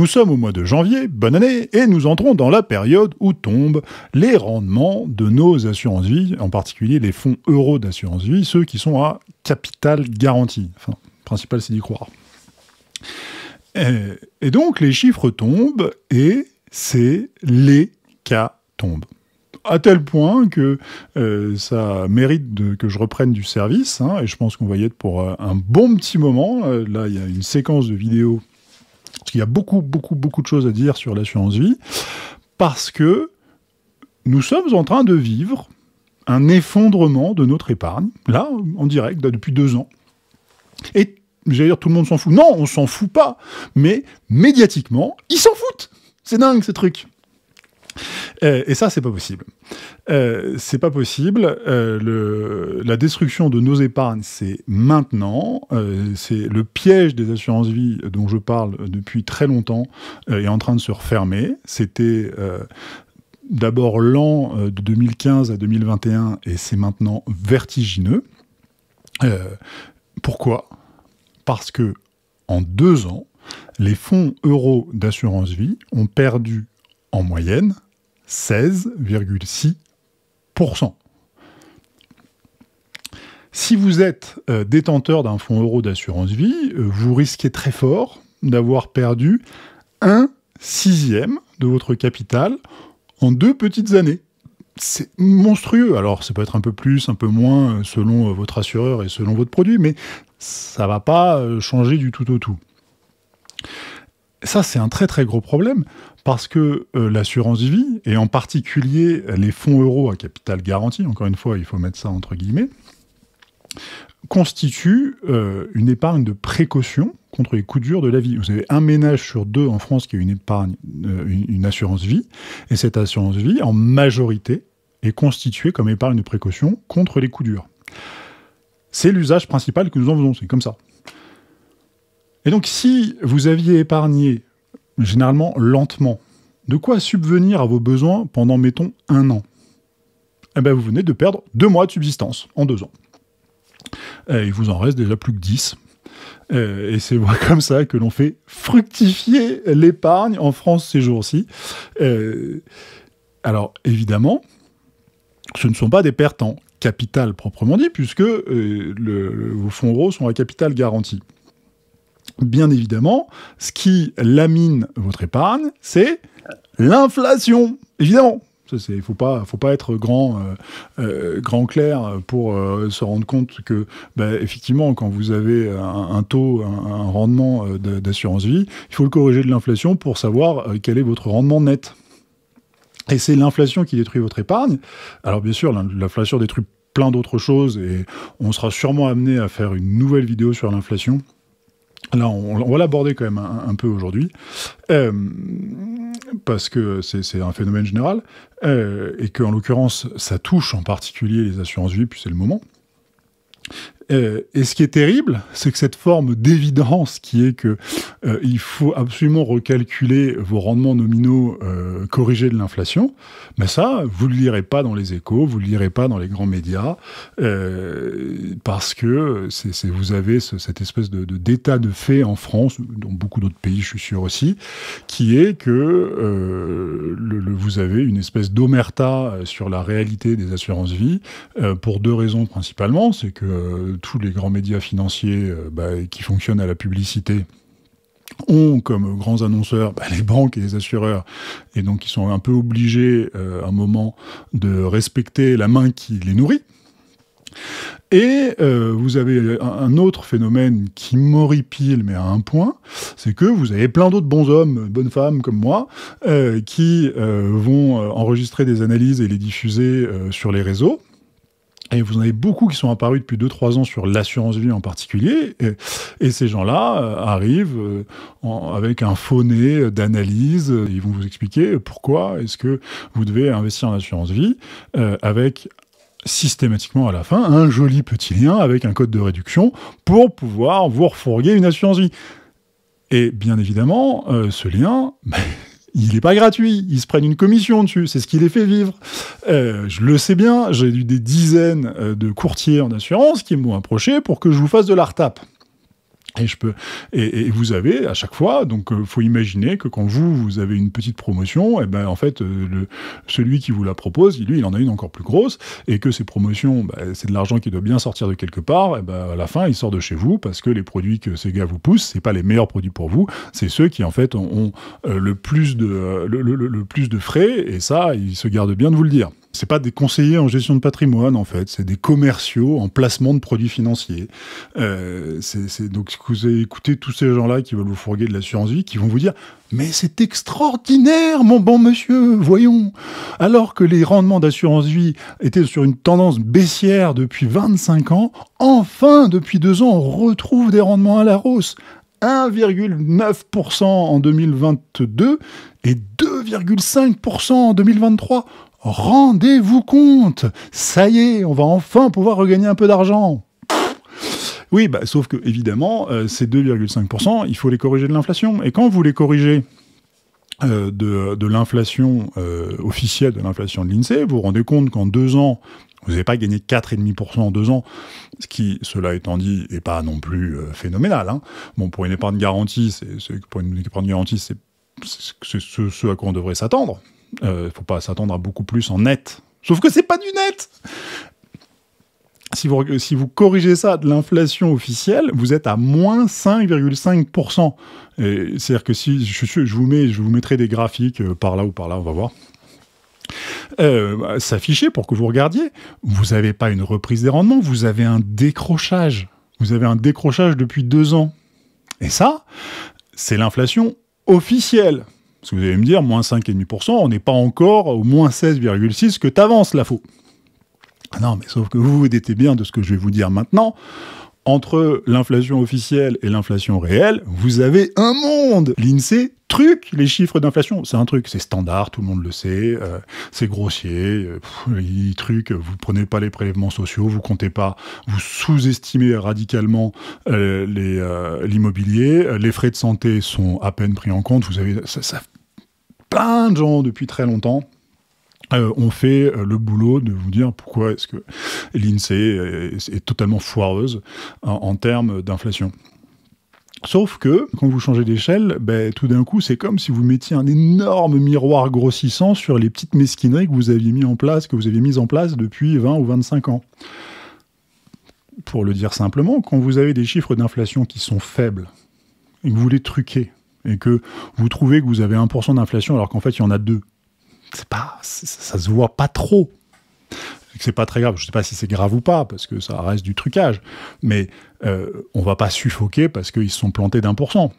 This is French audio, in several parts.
Nous sommes au mois de janvier, bonne année, et nous entrons dans la période où tombent les rendements de nos assurances-vie, en particulier les fonds euros d'assurance-vie, ceux qui sont à capital garanti. Enfin, le principal, c'est d'y croire. Et, donc, les chiffres tombent, et c'est les cas tombent à tel point que euh, ça mérite que je reprenne du service, hein, et je pense qu'on va y être pour euh, un bon petit moment. Euh, là, il y a une séquence de vidéos parce qu'il y a beaucoup, beaucoup, beaucoup de choses à dire sur l'assurance vie, parce que nous sommes en train de vivre un effondrement de notre épargne, là, en direct, depuis deux ans. Et j'allais dire, tout le monde s'en fout. Non, on s'en fout pas, mais médiatiquement, ils s'en foutent. C'est dingue, ce truc. Euh, et ça, c'est pas possible. Euh, c'est pas possible. Euh, la destruction de nos épargnes, c'est maintenant. Euh, c'est le piège des assurances vie dont je parle depuis très longtemps est en train de se refermer. C'était d'abord lent de 2015 à 2021 et c'est maintenant vertigineux. pourquoi Parce que en deux ans, les fonds euros d'assurance vie ont perdu en moyenne 16,6%. Si vous êtes euh, détenteur d'un fonds euro d'assurance vie, euh, vous risquez très fort d'avoir perdu un sixième de votre capital en deux petites années. C'est monstrueux. Alors, ça peut être un peu plus, un peu moins, euh, selon votre assureur et selon votre produit, mais ça ne va pas changer du tout au tout. Ça, c'est un très très gros problème parce que euh, l'assurance vie, et en particulier les fonds euros à capital garanti, encore une fois, il faut mettre ça entre guillemets, constitue euh, une épargne de précaution contre les coups durs de la vie. Vous avez un ménage sur deux en France qui a une épargne, euh, une, assurance vie, et cette assurance vie, en majorité, est constituée comme épargne de précaution contre les coups durs. C'est l'usage principal que nous en faisons, c'est comme ça. Et donc si vous aviez épargné, généralement lentement, de quoi subvenir à vos besoins pendant, mettons, un an Eh bien vous venez de perdre deux mois de subsistance en deux ans. il vous en reste déjà plus que dix. Et c'est comme ça que l'on fait fructifier l'épargne en France ces jours-ci. Alors évidemment, ce ne sont pas des pertes en capital proprement dit, puisque euh, vos fonds gros sont à capital garanti bien évidemment, ce qui lamine votre épargne, c'est l'inflation, évidemment. Il ne faut pas, faut pas être grand, euh, euh, grand clair pour euh, se rendre compte que, bah, effectivement, quand vous avez un, taux, un rendement d'assurance vie, il faut le corriger de l'inflation pour savoir quel est votre rendement net. Et c'est l'inflation qui détruit votre épargne. Alors, bien sûr, l'inflation détruit plein d'autres choses et on sera sûrement amené à faire une nouvelle vidéo sur l'inflation. Là, on, va l'aborder quand même un, peu aujourd'hui, euh, parce que c'est un phénomène général, euh, et qu'en l'occurrence, ça touche en particulier les assurances vie, puis c'est le moment. Euh, et ce qui est terrible, c'est que cette forme d'évidence qui est que euh, il faut absolument recalculer vos rendements nominaux euh, corrigés de l'inflation, mais ça, vous ne le lirez pas dans les échos, vous ne le lirez pas dans les grands médias, parce que c'est vous avez ce, cette espèce de, d'état de, fait en France, dans beaucoup d'autres pays, je suis sûr aussi, qui est que le, le, vous avez une espèce d'omerta sur la réalité des assurances-vie, pour deux raisons principalement, c'est que tous les grands médias financiers euh, bah, qui fonctionnent à la publicité ont comme grands annonceurs bah, les banques et les assureurs, et donc ils sont un peu obligés à euh, un moment de respecter la main qui les nourrit. Et euh, vous avez un autre phénomène qui m'horripile, mais à un point, c'est que vous avez plein d'autres bons hommes, bonnes femmes comme moi, qui vont enregistrer des analyses et les diffuser sur les réseaux et vous en avez beaucoup qui sont apparus depuis 2-3 ans sur l'assurance vie en particulier. Et, ces gens-là euh, arrivent euh, avec un faux euh, d'analyse. Ils vont vous expliquer pourquoi est-ce que vous devez investir en assurance vie avec systématiquement à la fin un joli petit lien avec un code de réduction pour pouvoir vous refourguer une assurance vie. Et bien évidemment, ce lien... il n'est pas gratuit, ils se prennent une commission dessus, c'est ce qui les fait vivre. Euh, je le sais bien, j'ai eu des dizaines euh, de courtiers en assurance qui m'ont approché pour que je vous fasse de la retape. Et, je peux, et, vous avez à chaque fois, donc il euh, faut imaginer que quand vous vous avez une petite promotion, et eh ben en fait euh, celui qui vous la propose, lui il en a une encore plus grosse, et que ces promotions, bah, c'est de l'argent qui doit bien sortir de quelque part. Et eh ben à la fin il sort de chez vous parce que les produits que ces gars vous poussent, c'est pas les meilleurs produits pour vous, c'est ceux qui en fait ont, euh, le plus de le, plus de frais, et ça ils se gardent bien de vous le dire c'est pas des conseillers en gestion de patrimoine en fait, c'est des commerciaux en placement de produits financiers. Euh, c'est, donc vous écoutez tous ces gens-là qui veulent vous fourguer de l'assurance vie, qui vont vous dire mais c'est extraordinaire mon bon monsieur, voyons. Alors que les rendements d'assurance vie étaient sur une tendance baissière depuis 25 ans, enfin depuis deux ans on retrouve des rendements à la hausse. 1,9% en 2022 et 2,5% en 2023. Rendez-vous compte Ça y est, on va enfin pouvoir regagner un peu d'argent oui, bah, sauf que évidemment, euh, ces 2,5%, il faut les corriger de l'inflation. Et quand vous les corrigez euh, de, l'inflation euh, officielle, de l'inflation de l'INSEE, vous vous rendez compte qu'en deux ans, vous n'avez pas gagné 4,5% en deux ans, ce qui, cela étant dit, n'est pas non plus phénoménal. Hein. Bon, pour une épargne garantie, c'est, pour une garantie, c'est ce à quoi on devrait s'attendre ne euh, faut pas s'attendre à beaucoup plus en net. Sauf que c'est pas du net si vous, corrigez ça de l'inflation officielle, vous êtes à moins 5,5%. C'est-à-dire que si je, vous mets, je vous mettrai des graphiques euh, par là ou par là, on va voir. Euh, bah, s'afficher pour que vous regardiez. Vous n'avez pas une reprise des rendements, vous avez un décrochage. Vous avez un décrochage depuis deux ans. Et ça, c'est l'inflation officielle. Parce que vous allez me dire, moins 5,5%, on n'est pas encore au moins 16,6 que t'avances la faux. Ah non, mais sauf que vous vous détez bien de ce que je vais vous dire maintenant. Entre l'inflation officielle et l'inflation réelle, vous avez un monde. L'INSEE truc, les chiffres d'inflation. C'est un truc, c'est standard, tout le monde le sait, euh, c'est grossier, euh, truc, vous prenez pas les prélèvements sociaux, vous comptez pas, vous sous-estimez radicalement euh, l'immobilier, les, frais de santé sont à peine pris en compte, vous avez, ça, ça plein de gens depuis très longtemps. Euh, ont fait euh, le boulot de vous dire pourquoi est-ce que l'INSEE est, totalement foireuse hein, en, termes d'inflation. Sauf que quand vous changez d'échelle, ben, tout d'un coup, c'est comme si vous mettiez un énorme miroir grossissant sur les petites mesquineries que vous aviez mis en place, que vous aviez mises en place depuis 20 ou 25 ans. Pour le dire simplement, quand vous avez des chiffres d'inflation qui sont faibles et que vous les truquez, et que vous trouvez que vous avez 1% d'inflation alors qu'en fait il y en a 2, c'est pas, ça, se voit pas trop. C'est pas très grave, je sais pas si c'est grave ou pas, parce que ça reste du trucage, mais euh, on va pas suffoquer parce qu'ils se sont plantés d'un pour cent.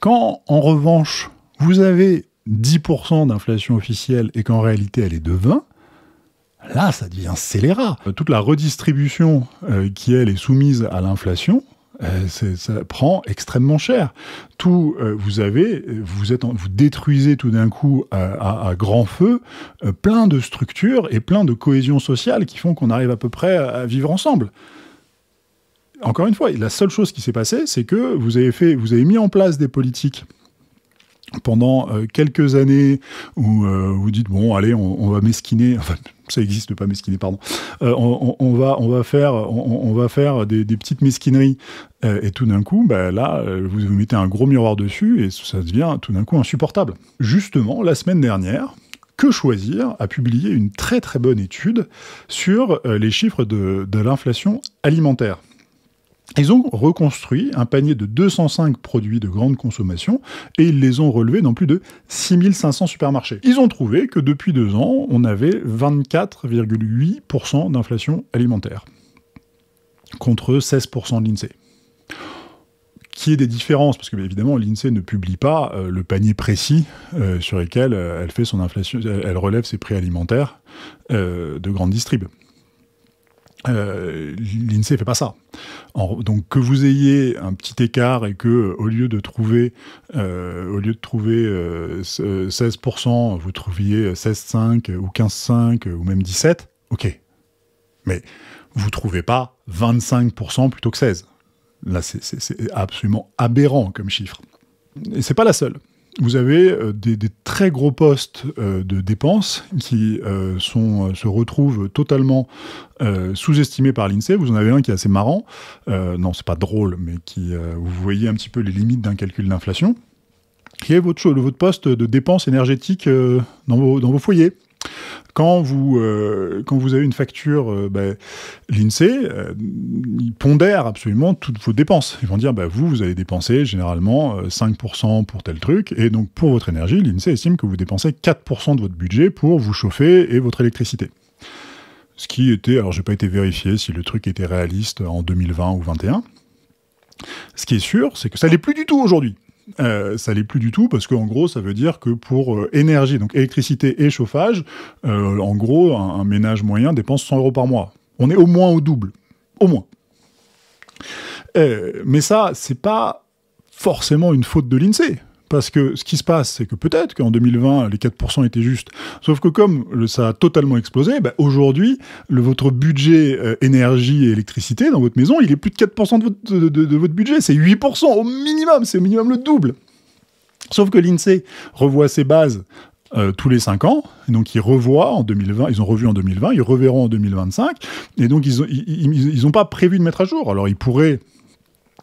Quand, en revanche, vous avez 10% d'inflation officielle et qu'en réalité elle est de 20, là ça devient scélérat. Toute la redistribution euh, qui elle est soumise à l'inflation, euh, ça prend extrêmement cher. Tout, euh, vous avez, vous vous détruisez tout d'un coup à, grand feu euh, plein de structures et plein de cohésion sociale qui font qu'on arrive à peu près à, vivre ensemble encore une fois, la seule chose qui s'est passée, c'est que vous avez, fait, vous avez mis en place des politiques pendant quelques années où vous dites, bon, allez, on, va mesquiner ça existe pas mesquiner, pardon. Euh, on, va, on va faire, on, va faire des, petites mesquineries euh, et tout d'un coup, ben là, euh, vous, vous mettez un gros miroir dessus et ça devient tout d'un coup insupportable. Justement, la semaine dernière, que choisir a publié une très très bonne étude sur les chiffres de l'inflation alimentaire. Ils ont reconstruit un panier de 205 produits de grande consommation et ils les ont relevés dans plus de 6500 supermarchés. Ils ont trouvé que depuis deux ans, on avait 24,8% d'inflation alimentaire contre 16% de l'INSEE qui est des différences, parce que évidemment l'INSEE ne publie pas euh, le panier précis euh, sur lequel euh, elle fait son inflation, elle, relève ses prix alimentaires de grandes distrib. Euh, L'INSEE fait pas ça. donc que vous ayez un petit écart et que euh, au lieu de trouver euh, au lieu de trouver 16%, euh, vous trouviez 16,5 ou 15,5 ou même 17, ok. Mais vous trouvez pas 25% plutôt que 16. Là, c'est absolument aberrant comme chiffre. Et c'est pas la seule vous avez euh, des, très gros postes euh, de dépenses qui euh, se retrouvent totalement sous-estimés par l'INSEE. Vous en avez un qui est assez marrant, non, c'est pas drôle, mais qui, vous voyez un petit peu les limites d'un calcul d'inflation, qui est votre, poste de dépenses énergétiques dans vos foyers. Euh, quand vous, avez une facture, euh, bah, l'INSEE, euh, pondère absolument toutes vos dépenses. Ils vont dire, bah, vous, vous avez dépensé généralement 5% pour tel truc, et donc pour votre énergie, l'INSEE estime que vous dépensez 4% de votre budget pour vous chauffer et votre électricité. Ce qui était, alors j'ai pas été vérifié si le truc était réaliste en 2020 ou 2021. Ce qui est sûr, c'est que ça l'est plus du tout aujourd'hui. Euh, ça l'est plus du tout parce qu'en gros, ça veut dire que pour euh, énergie, donc électricité et chauffage, euh, en gros, un, un, ménage moyen dépense 100 euros par mois. On est au moins au double, au moins. mais ça, c'est pas forcément une faute de l'INSEE. Parce que ce qui se passe, c'est que peut-être qu'en 2020, les 4% étaient justes. Sauf que comme ça a totalement explosé, bah, aujourd'hui, votre budget euh, énergie et électricité dans votre maison, il est plus de 4% de votre, budget. C'est 8% au minimum. C'est au minimum le double. Sauf que l'INSEE revoit ses bases euh, tous les 5 ans. donc ils revoient en 2020, ils ont revu en 2020, ils reverront en 2025. Et donc ils n'ont pas prévu de mettre à jour. Alors ils pourraient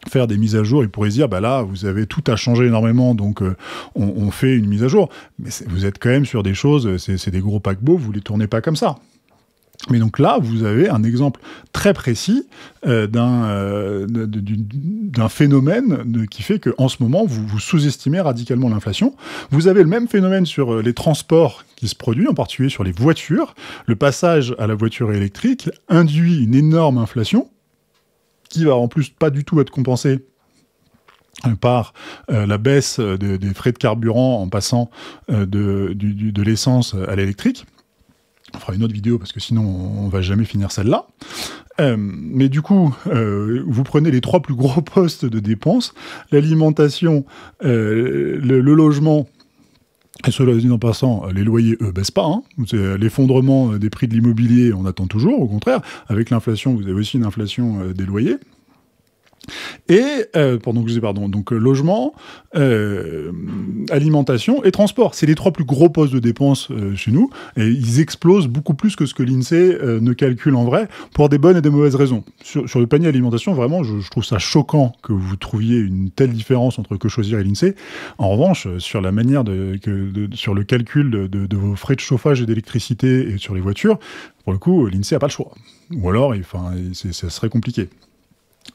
faire des mises à jour, ils pourraient se dire, bah là, vous avez tout à changer énormément, donc euh, on, fait une mise à jour. Mais vous êtes quand même sur des choses, euh, c'est des gros paquebots, vous les tournez pas comme ça. Mais donc là, vous avez un exemple très précis euh, d'un phénomène qui fait qu'en ce moment, vous, vous sous-estimez radicalement l'inflation. Vous avez le même phénomène sur les transports qui se produit, en particulier sur les voitures. Le passage à la voiture électrique induit une énorme inflation qui va en plus pas du tout être compensé euh, par euh, la baisse euh, des frais de carburant en passant de, l'essence à l'électrique. On fera une autre vidéo parce que sinon on va jamais finir celle-là. mais du coup, vous prenez les trois plus gros postes de dépenses, l'alimentation, le, logement et cela dit en passant, les loyers, eux, baissent pas. Hein. L'effondrement euh, des prix de l'immobilier, on attend toujours, au contraire. Avec l'inflation, vous avez aussi une inflation euh, des loyers. Et, euh, pardon, pardon, donc euh, logement, euh, alimentation et transport. C'est les trois plus gros postes de dépenses euh, chez nous, et ils explosent beaucoup plus que ce que l'INSEE ne calcule en vrai, pour des bonnes et des mauvaises raisons. Sur, le panier alimentation, vraiment, je, trouve ça choquant que vous trouviez une telle différence entre Que Choisir et l'INSEE. En revanche, sur la manière de, sur le calcul de, vos frais de chauffage et d'électricité et sur les voitures, pour le coup, l'INSEE n'a pas le choix. Ou alors, enfin, ça serait compliqué.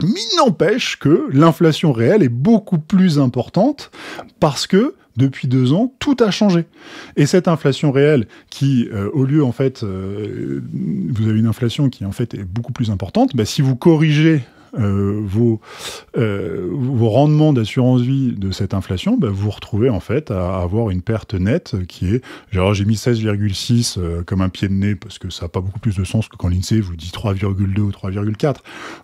Mais il n'empêche que l'inflation réelle est beaucoup plus importante parce que depuis deux ans, tout a changé. Et cette inflation réelle, qui euh, au lieu en fait, euh, vous avez une inflation qui en fait est beaucoup plus importante, bah, si vous corrigez euh, vos, euh, vos rendements d'assurance vie de cette inflation, bah, vous retrouvez en fait à avoir une perte nette qui est, j'ai mis 16,6 euh, comme un pied de nez parce que ça n'a pas beaucoup plus de sens que quand l'INSEE vous dit 3,2 ou 3,4.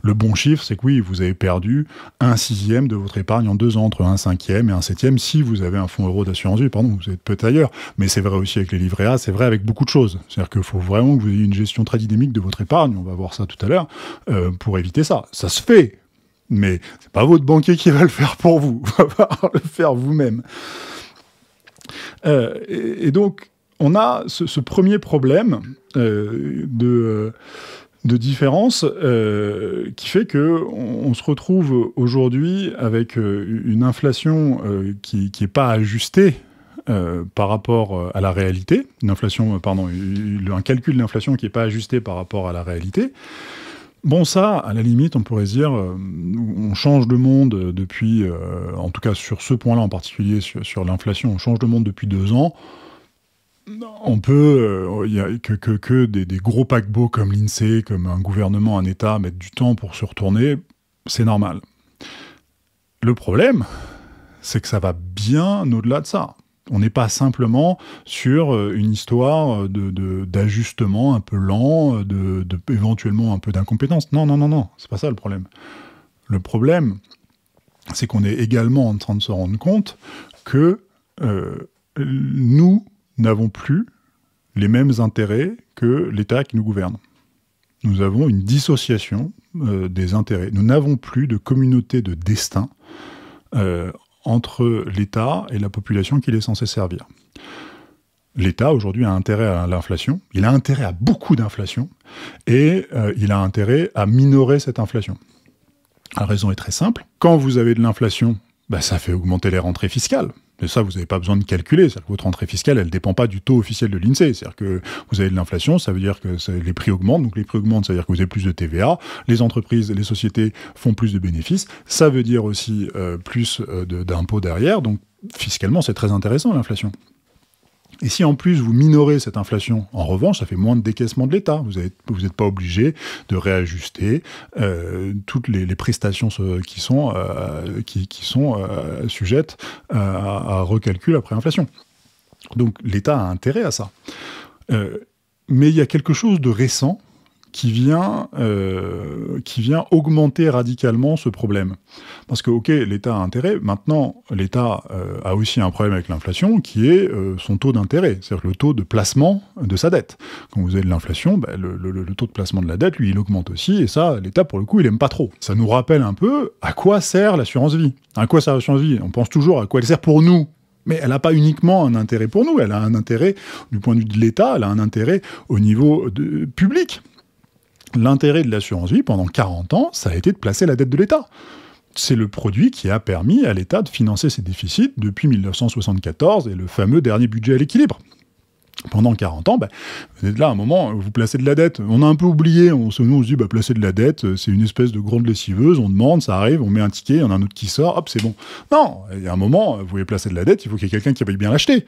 Le bon chiffre, c'est que oui, vous avez perdu un sixième de votre épargne en deux ans, entre un cinquième et un septième, si vous avez un fonds euro d'assurance vie, pardon, vous êtes peut-être ailleurs. Mais c'est vrai aussi avec les livrets A, c'est vrai avec beaucoup de choses. C'est-à-dire qu'il faut vraiment que vous ayez une gestion très dynamique de votre épargne, on va voir ça tout à l'heure, pour éviter ça. Ça se fait, mais c'est pas votre banquier qui va le faire pour vous, il va le faire vous-même. Euh, et, donc, on a ce, premier problème euh, de, euh, de, différence qui fait que on, se retrouve aujourd'hui avec une inflation qui n'est pas ajustée par rapport à la réalité, une inflation, pardon, un calcul d'inflation qui n'est pas ajusté par rapport à la réalité, Bon, ça, à la limite, on pourrait dire, euh, on change de monde euh, depuis, euh, en tout cas sur ce point-là en particulier, sur, l'inflation, on change de monde depuis deux ans. On peut, a que, que, que des, des, gros paquebots comme l'INSEE, comme un gouvernement, un État mettent du temps pour se retourner, c'est normal. Le problème, c'est que ça va bien au-delà de ça. On n'est pas simplement sur euh, une histoire euh, d'ajustement de, un peu lent, euh, de, éventuellement un peu d'incompétence. Non, non, non, non, c'est pas ça le problème. Le problème, c'est qu'on est également en train de se rendre compte que nous n'avons plus les mêmes intérêts que l'État qui nous gouverne. Nous avons une dissociation des intérêts. Nous n'avons plus de communauté de destin entre l'État et la population qu'il est censé servir. L'État aujourd'hui a intérêt à l'inflation, il a intérêt à beaucoup d'inflation, et euh, il a intérêt à minorer cette inflation. La raison est très simple, quand vous avez de l'inflation, bah, ça fait augmenter les rentrées fiscales, mais ça, vous n'avez pas besoin de calculer. votre entrée fiscale, elle ne dépend pas du taux officiel de l'INSEE. C'est-à-dire que vous avez de l'inflation, ça veut dire que les prix augmentent. Donc les prix augmentent, ça veut dire que vous avez plus de TVA. Les entreprises, les sociétés font plus de bénéfices. Ça veut dire aussi euh, plus euh, d'impôts derrière. Donc fiscalement, c'est très intéressant l'inflation. Et si en plus vous minorez cette inflation, en revanche, ça fait moins de décaissement de l'État. Vous n'êtes pas obligé de réajuster euh, toutes les, prestations euh, qui sont, euh, qui, sont sujettes à, recalcul après inflation. Donc l'État a intérêt à ça. mais il y a quelque chose de récent qui vient, euh, qui vient augmenter radicalement ce problème. Parce que, ok, l'État a intérêt, maintenant, l'État euh, a aussi un problème avec l'inflation qui est euh, son taux d'intérêt, c'est-à-dire le taux de placement de sa dette. Quand vous avez de l'inflation, ben, le, taux de placement de la dette, lui, il augmente aussi, et ça, l'État, pour le coup, il aime pas trop. Ça nous rappelle un peu à quoi sert l'assurance vie. À quoi sert l'assurance vie On pense toujours à quoi elle sert pour nous, mais elle n'a pas uniquement un intérêt pour nous, elle a un intérêt du point de vue de l'État, elle a un intérêt au niveau de, public. L'intérêt de l'assurance vie pendant 40 ans, ça a été de placer la dette de l'État. C'est le produit qui a permis à l'État de financer ses déficits depuis 1974 et le fameux dernier budget à l'équilibre pendant 40 ans, bah, vous êtes là à un moment, vous placez de la dette. On a un peu oublié, on se, nous on dit, bah, placer de la dette, euh, c'est une espèce de grande lessiveuse, on demande, ça arrive, on met un ticket, il y en a un autre qui sort, hop, c'est bon. Non, il y a un moment, vous voulez placer de la dette, il faut qu'il y ait quelqu'un qui veuille bien l'acheter.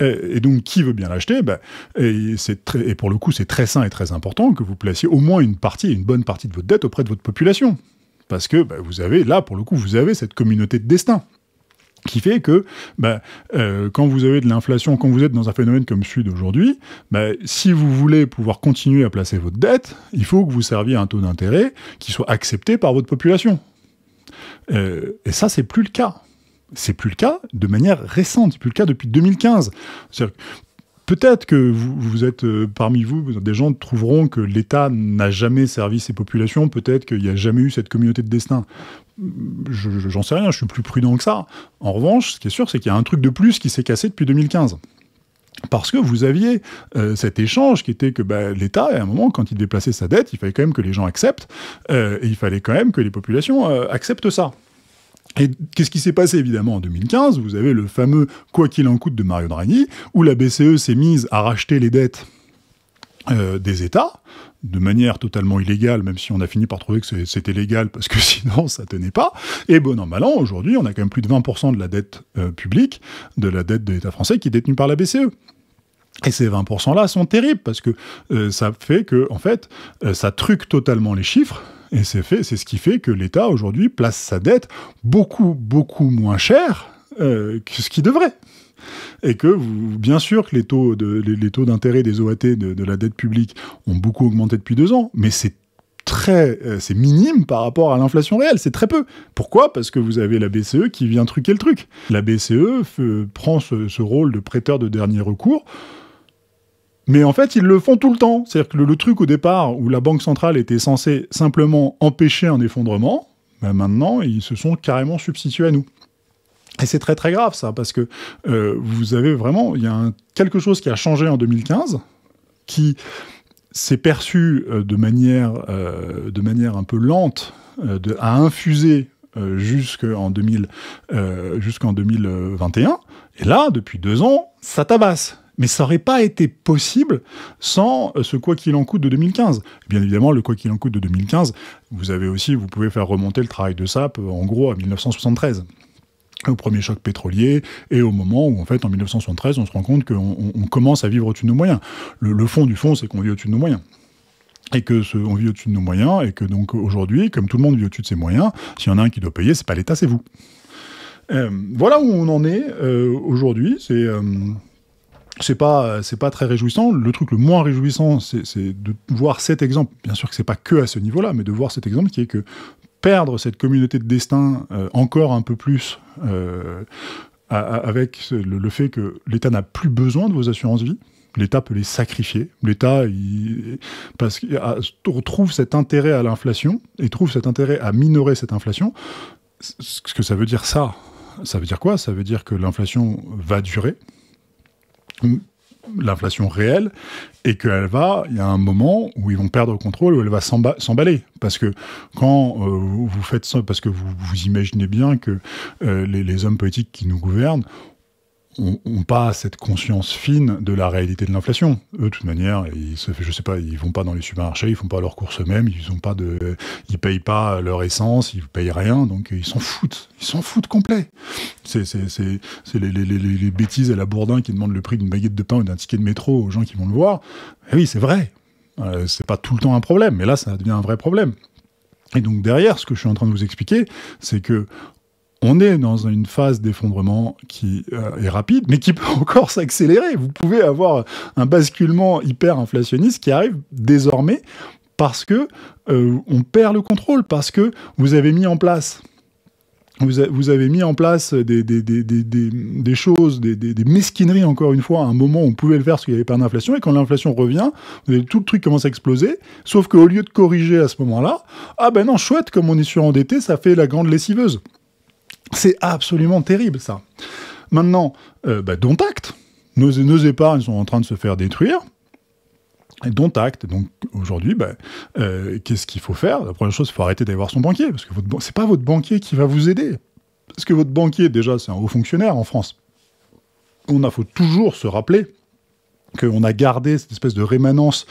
Et, donc, qui veut bien l'acheter bah, et, et pour le coup, c'est très sain et très important que vous placiez au moins une partie, une bonne partie de votre dette auprès de votre population. Parce que bah, vous avez, là, pour le coup, vous avez cette communauté de destin qui fait que bah, euh, quand vous avez de l'inflation, quand vous êtes dans un phénomène comme celui d'aujourd'hui, bah, si vous voulez pouvoir continuer à placer votre dette, il faut que vous serviez un taux d'intérêt qui soit accepté par votre population. Euh, et ça, c'est plus le cas. C'est plus le cas de manière récente, c'est plus le cas depuis 2015. Peut-être que vous, êtes euh, parmi vous, des gens trouveront que l'État n'a jamais servi ses populations, peut-être qu'il n'y a jamais eu cette communauté de destin j'en je, sais rien, je suis plus prudent que ça. En revanche, ce qui est sûr, c'est qu'il y a un truc de plus qui s'est cassé depuis 2015. Parce que vous aviez euh, cet échange qui était que bah, l'État, à un moment, quand il déplaçait sa dette, il fallait quand même que les gens acceptent, euh, et il fallait quand même que les populations euh, acceptent ça. Et qu'est-ce qui s'est passé évidemment en 2015 Vous avez le fameux quoi qu'il en coûte de Mario Draghi, où la BCE s'est mise à racheter les dettes euh, des États, de manière totalement illégale, même si on a fini par trouver que c'était légal parce que sinon ça tenait pas. Et bon an, mal aujourd'hui, on a quand même plus de 20% de la dette euh, publique, de la dette de l'État français qui est détenue par la BCE. Et ces 20%-là sont terribles parce que euh, ça fait que, en fait, ça truque totalement les chiffres. Et c'est ce qui fait que l'État aujourd'hui place sa dette beaucoup, beaucoup moins cher que ce qu'il devrait et que, vous, bien sûr, que les taux les, taux d'intérêt des OAT de, la dette publique ont beaucoup augmenté depuis deux ans, mais c'est très, euh, c'est minime par rapport à l'inflation réelle, c'est très peu. Pourquoi Parce que vous avez la BCE qui vient truquer le truc. La BCE euh, prend ce, rôle de prêteur de dernier recours. Mais en fait, ils le font tout le temps. C'est-à-dire que le, truc au départ où la Banque centrale était censée simplement empêcher un effondrement, bah, maintenant, ils se sont carrément substitués à nous. Et c'est très très grave ça, parce que euh, vous avez vraiment, il y a quelque chose qui a changé en 2015, qui s'est perçu euh, de, manière, euh, de manière un peu lente, à infuser jusqu'en 2000, jusqu'en 2021. Et là, depuis deux ans, ça tabasse. Mais ça n'aurait pas été possible sans ce quoi qu'il en coûte de 2015. Bien évidemment, le quoi qu'il en coûte de 2015, vous avez aussi, vous pouvez faire remonter le travail de SAP en gros à 1973 au premier choc pétrolier et au moment où, en fait, en 1973, on se rend compte qu'on on commence à vivre au-dessus de nos moyens. Le, fond du fond, c'est qu'on vit au-dessus de nos moyens et que on vit au-dessus de nos moyens, et que donc aujourd'hui, comme tout le monde vit au-dessus de ses moyens, s'il y en a un qui doit payer, c'est pas l'État, c'est vous. Euh, voilà où on en est euh, aujourd'hui. C'est euh, c'est pas c'est pas très réjouissant. Le truc le moins réjouissant, c'est de voir cet exemple. Bien sûr que c'est pas que à ce niveau-là, mais de voir cet exemple qui est que perdre cette communauté de destin euh, encore un peu plus euh, avec le, fait que l'État n'a plus besoin de vos assurances vie. L'État peut les sacrifier. L'État parce qu'il trouve cet intérêt à l'inflation et trouve cet intérêt à minorer cette inflation. Ce que ça veut dire ça, ça veut dire quoi Ça veut dire que l'inflation va durer, l'inflation réelle et qu'elle va, il y a un moment où ils vont perdre le contrôle, où elle va s'emballer. Parce que quand euh, vous faites ça, parce que vous, imaginez bien que euh, les, hommes politiques qui nous gouvernent n'ont pas cette conscience fine de la réalité de l'inflation. Eux, de toute manière, ils se, je sais pas, ils vont pas dans les supermarchés, ils font pas leurs courses eux-mêmes, ils ont pas de, ils payent pas leur essence, ils payent rien, donc ils s'en foutent, ils s'en foutent complet. C'est les, bêtises à la Bourdin qui demandent le prix d'une baguette de pain ou d'un ticket de métro aux gens qui vont le voir. Eh oui, c'est vrai. ce euh, c'est pas tout le temps un problème, mais là, ça devient un vrai problème. Et donc derrière, ce que je suis en train de vous expliquer, c'est que on est dans une phase d'effondrement qui euh, est rapide, mais qui peut encore s'accélérer. Vous pouvez avoir un basculement hyper inflationniste qui arrive désormais parce que euh, on perd le contrôle, parce que vous avez mis en place vous, avez mis en place des, des, choses, des, mesquineries, encore une fois, à un moment où on pouvait le faire parce qu'il n'y avait pas d'inflation, et quand l'inflation revient, tout le truc commence à exploser, sauf qu'au lieu de corriger à ce moment-là, ah ben non, chouette, comme on est surendetté, ça fait la grande lessiveuse. C'est absolument terrible, ça. Maintenant, euh, bah, dont acte. Nos, nos épargnes sont en train de se faire détruire, dont acte. Donc aujourd'hui, bah, euh, qu'est-ce qu'il faut faire La première chose, il faut arrêter d'aller voir son banquier, parce que ce n'est pas votre banquier qui va vous aider. Parce que votre banquier, déjà, c'est un haut fonctionnaire en France. On a faut toujours se rappeler qu'on a gardé cette espèce de rémanence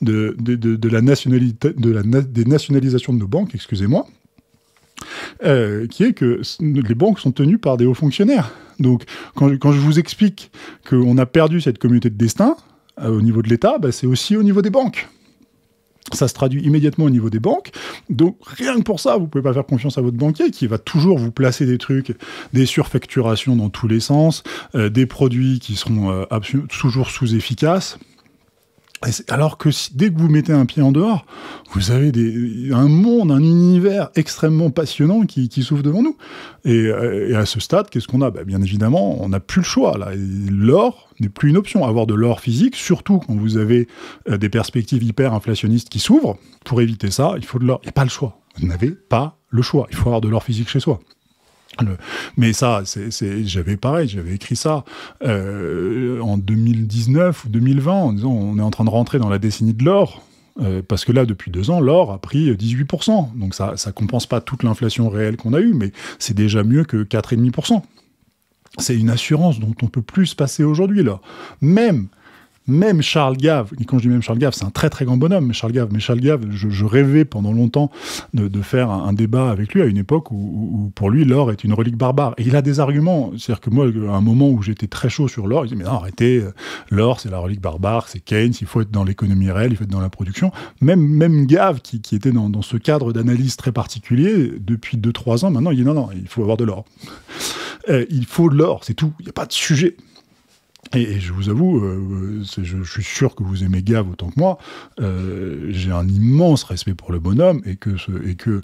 de, de, la nationalité, de la, des nationalisations de nos banques, excusez-moi, euh, qui est que les banques sont tenues par des hauts fonctionnaires. Donc, quand, quand je vous explique qu'on a perdu cette communauté de destin, euh, au niveau de l'État, bah, c'est aussi au niveau des banques. Ça se traduit immédiatement au niveau des banques. Donc rien que pour ça, vous ne pouvez pas faire confiance à votre banquier qui va toujours vous placer des trucs, des surfacturations dans tous les sens, euh, des produits qui seront euh, toujours sous-efficaces. Alors que dès que vous mettez un pied en dehors, vous avez des, un monde, un univers extrêmement passionnant qui, qui s'ouvre devant nous. Et, euh, à ce stade, qu'est-ce qu'on a bah, Bien évidemment, on n'a plus le choix. L'or n'est plus une option. Avoir de l'or physique, surtout quand vous avez euh, des perspectives hyper inflationnistes qui s'ouvrent, pour éviter ça, il faut de l'or. Il n'y a pas le choix. Vous n'avez pas le choix. Il faut avoir de l'or physique chez soi mais ça, j'avais pareil, j'avais écrit ça euh, en 2019 ou 2020, en disant on est en train de rentrer dans la décennie de l'or. Euh, parce que là, depuis deux ans, l'or a pris 18%. Donc ça ne compense pas toute l'inflation réelle qu'on a eue, mais c'est déjà mieux que 4,5%. C'est une assurance dont on peut plus se passer aujourd'hui, là. Même même Charles Gave, et quand je dis même Charles Gave, c'est un très très grand bonhomme, mais Charles Gave, mais Charles Gave je, rêvais pendant longtemps de, faire un, débat avec lui à une époque où, pour lui l'or est une relique barbare. Et il a des arguments. C'est-à-dire que moi, à un moment où j'étais très chaud sur l'or, il disait Mais non, arrêtez, euh, l'or c'est la relique barbare, c'est Keynes, il faut être dans l'économie réelle, il faut être dans la production. Même, même Gave, qui, était dans, ce cadre d'analyse très particulier, depuis 2-3 ans maintenant, il dit Non, non, il faut avoir de l'or. Euh, il faut de l'or, c'est tout, il n'y a pas de sujet. Et, je vous avoue, euh, euh, je, suis sûr que vous aimez Gave autant que moi. Euh, j'ai un immense respect pour le bonhomme et que, ce, et que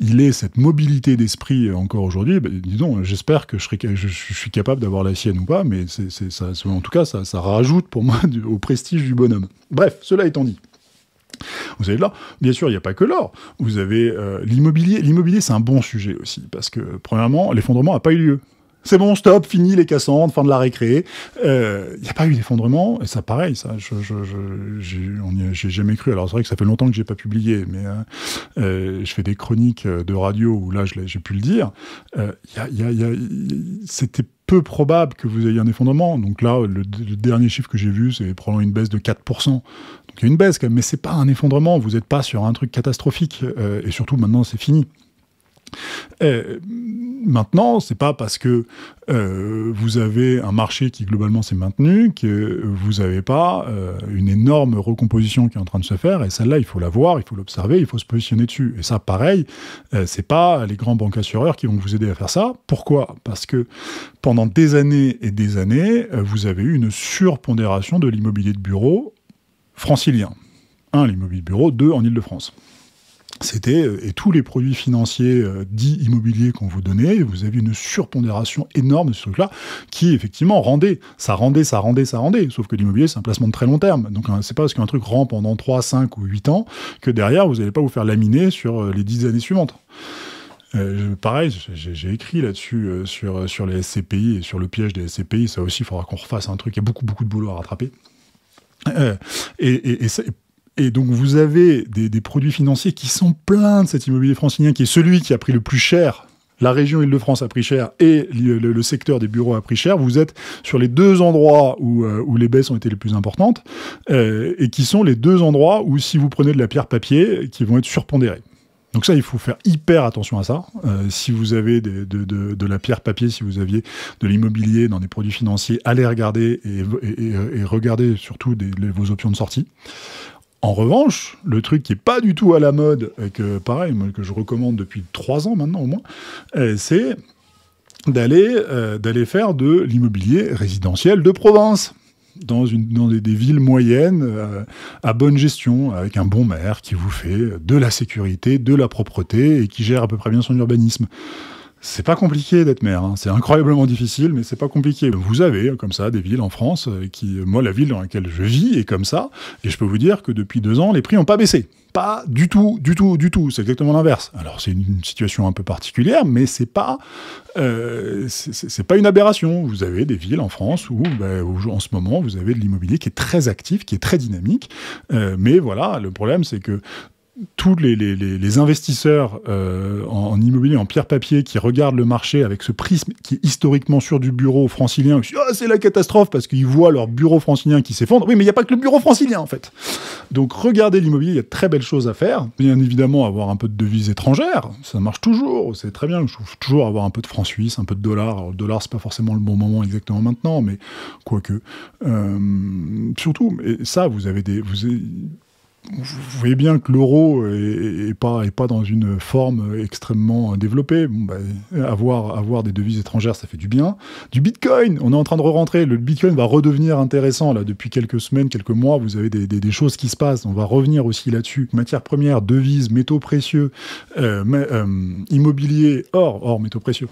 il est cette mobilité d'esprit encore aujourd'hui. Ben, disons, j'espère que je, suis capable d'avoir la sienne ou pas, mais ça, en tout cas, ça, rajoute pour moi au prestige du bonhomme. Bref, cela étant dit. Vous avez de l'or. Bien sûr, il n'y a pas que l'or. Vous avez l'immobilier. L'immobilier, c'est un bon sujet aussi, parce que, premièrement, l'effondrement n'a pas eu lieu c'est bon, stop, fini les cassantes, fin de la récré. Il euh, n'y a pas eu d'effondrement, et ça, pareil, ça, je, je, j'ai jamais cru. Alors, c'est vrai que ça fait longtemps que je n'ai pas publié, mais hein, euh, je fais des chroniques euh, de radio où là, j'ai pu le dire. C'était peu probable que vous ayez un effondrement. Donc là, le, dernier chiffre que j'ai vu, c'est probablement une baisse de 4%. Donc il y a une baisse quand même, mais c'est pas un effondrement, vous n'êtes pas sur un truc catastrophique. et surtout maintenant, c'est fini. Maintenant, euh, maintenant, c'est pas parce que euh, vous avez un marché qui globalement s'est maintenu que vous n'avez pas euh, une énorme recomposition qui est en train de se faire. Et celle-là, il faut la voir, il faut l'observer, il faut se positionner dessus. Et ça, pareil, c'est pas les grands banques assureurs qui vont vous aider à faire ça. Pourquoi Parce que pendant des années et des années, vous avez eu une surpondération de l'immobilier de bureau francilien. Un, l'immobilier de bureau, deux, en Ile-de-France c'était, euh, et tous les produits financiers euh, dits immobiliers qu'on vous donnait, vous aviez une surpondération énorme de ce truc-là, qui effectivement rendait, ça rendait, ça rendait, ça rendait. Sauf que l'immobilier, c'est un placement de très long terme. Donc, hein, c'est pas parce qu'un truc rend pendant 3, 5 ou 8 ans que derrière, vous n'allez pas vous faire laminer sur euh, les 10 années suivantes. pareil, j'ai écrit là-dessus sur, sur les SCPI et sur le piège des SCPI. Ça aussi, il faudra qu'on refasse un truc. Il y a beaucoup, beaucoup de boulot à rattraper. Et, et, et donc vous avez des, produits financiers qui sont pleins de cet immobilier francilien, qui est celui qui a pris le plus cher la région Île-de-France a pris cher et le, secteur des bureaux a pris cher. Vous êtes sur les deux endroits où, euh, les baisses ont été les plus importantes euh, et qui sont les deux endroits où, si vous prenez de la pierre papier, qui vont être surpondérés. Donc ça, il faut faire hyper attention à ça. Euh, si vous avez des, de, la pierre papier, si vous aviez de l'immobilier dans des produits financiers, allez regarder et, regardez surtout vos options de sortie. En revanche, le truc qui est pas du tout à la mode, et que pareil, que je recommande depuis trois ans maintenant au moins, euh, c'est euh, d'aller faire de l'immobilier résidentiel de province dans, une, des, villes moyennes euh, à bonne gestion, avec un bon maire qui vous fait de la sécurité, de la propreté et qui gère à peu près bien son urbanisme. C'est pas compliqué d'être maire, hein. c'est incroyablement difficile, mais c'est pas compliqué. Vous avez euh, comme ça des villes en France euh, qui, euh, moi, la ville dans laquelle je vis est comme ça, et je peux vous dire que depuis deux ans, les prix n'ont pas baissé. Pas du tout, du tout, du tout. C'est exactement l'inverse. Alors c'est une situation un peu particulière, mais c'est pas, c'est pas une aberration. Vous avez des villes en France bah, où, en ce moment, vous avez de l'immobilier qui est très actif, qui est très dynamique, mais voilà, le problème c'est que tous les, investisseurs euh, en, immobilier, en pierre papier, qui regardent le marché avec ce prisme qui est historiquement sur du bureau francilien, ah, c'est la catastrophe parce qu'ils voient leur bureau francilien qui s'effondre. Oui, mais il n'y a pas que le bureau francilien en fait. Donc regardez l'immobilier, il y a de très belles choses à faire. Bien évidemment, avoir un peu de devises étrangères, ça marche toujours, c'est très bien. Je trouve toujours avoir un peu de francs suisses, un peu de dollars. Alors, le dollar, c'est pas forcément le bon moment exactement maintenant, mais quoique. Euh, surtout, ça, vous avez des. Vous vous voyez bien que l'euro est, pas pas dans une forme extrêmement développée. Bah, avoir des devises étrangères, ça fait du bien. Du Bitcoin, on est en train de rentrer Le Bitcoin va redevenir intéressant là depuis quelques semaines, quelques mois. Vous avez des, choses qui se passent. On va revenir aussi là-dessus. Matières premières, devises, métaux précieux, euh, euh, immobilier, or, or, métaux précieux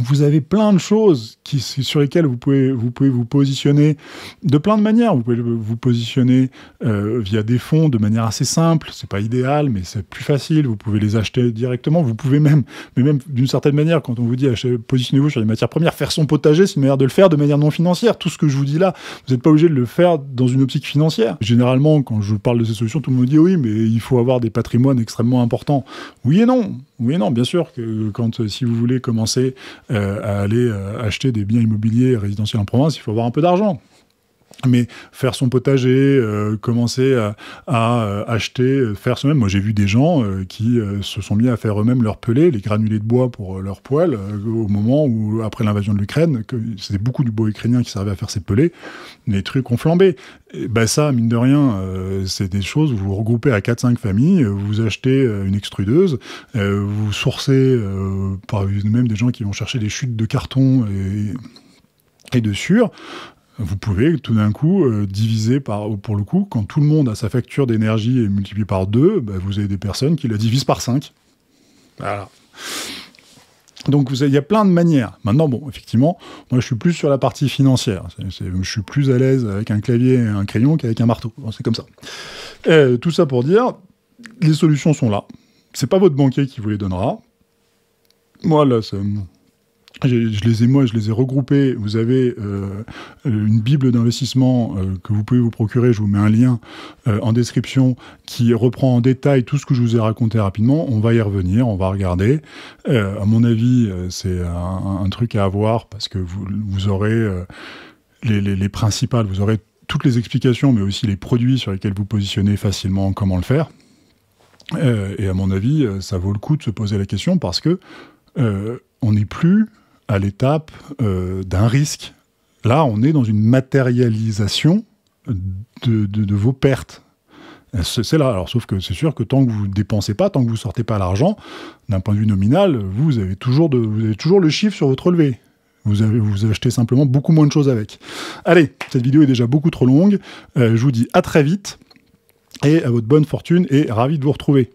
vous avez plein de choses qui, sur lesquelles vous pouvez, vous pouvez vous positionner de plein de manières. Vous pouvez vous positionner euh, via des fonds de manière assez simple. C'est pas idéal, mais c'est plus facile. Vous pouvez les acheter directement. Vous pouvez même, mais même d'une certaine manière, quand on vous dit positionnez-vous sur les matières premières, faire son potager, c'est une manière de le faire de manière non financière. Tout ce que je vous dis là, vous n'êtes pas obligé de le faire dans une optique financière. Généralement, quand je parle de ces solutions, tout le monde me dit oui, mais il faut avoir des patrimoines extrêmement importants. Oui et non. Oui, non, bien sûr que quand euh, si vous voulez commencer euh, à aller euh, acheter des biens immobiliers résidentiels en province, il faut avoir un peu d'argent mais faire son potager, euh, commencer à, euh, acheter, euh, faire soi-même. Moi, j'ai vu des gens qui se sont mis à faire eux-mêmes leur pelés, les granulés de bois pour leur poêle, au moment où, après l'invasion de l'Ukraine, c'était beaucoup du bois ukrainien qui servait à faire ces pelés, les trucs ont flambé. Bah ça, mine de rien, c'est des choses où vous vous regroupez à 4-5 familles, vous achetez une extrudeuse, vous sourcez par même des gens qui vont chercher des chutes de carton et et de sûr, vous pouvez tout d'un coup euh, diviser par, pour le coup, quand tout le monde a sa facture d'énergie et multiplié par 2, bah, vous avez des personnes qui la divisent par 5. Voilà. Donc il y a plein de manières. Maintenant, bon, effectivement, moi je suis plus sur la partie financière. je suis plus à l'aise avec un clavier et un crayon qu'avec un marteau. C'est comme ça. Euh, tout ça pour dire, les solutions sont là. C'est pas votre banquier qui vous les donnera. Moi, là, je, les ai moi, je les ai regroupés. Vous avez euh, une bible d'investissement euh, que vous pouvez vous procurer. Je vous mets un lien euh, en description qui reprend en détail tout ce que je vous ai raconté rapidement. On va y revenir, on va regarder. à mon avis, c'est un, truc à avoir parce que vous, aurez les, les, les principales, vous aurez toutes les explications, mais aussi les produits sur lesquels vous positionnez facilement, comment le faire. et à mon avis, ça vaut le coup de se poser la question parce que on n'est plus à l'étape euh, d'un risque. Là, on est dans une matérialisation de, vos pertes. Euh, c'est là. Alors, sauf que c'est sûr que tant que vous ne dépensez pas, tant que vous ne sortez pas l'argent, d'un point de vue nominal, vous avez, toujours de, vous avez toujours le chiffre sur votre relevé. Vous, achetez simplement beaucoup moins de choses avec. Allez, cette vidéo est déjà beaucoup trop longue. Euh, je vous dis à très vite et à votre bonne fortune et ravi de vous retrouver.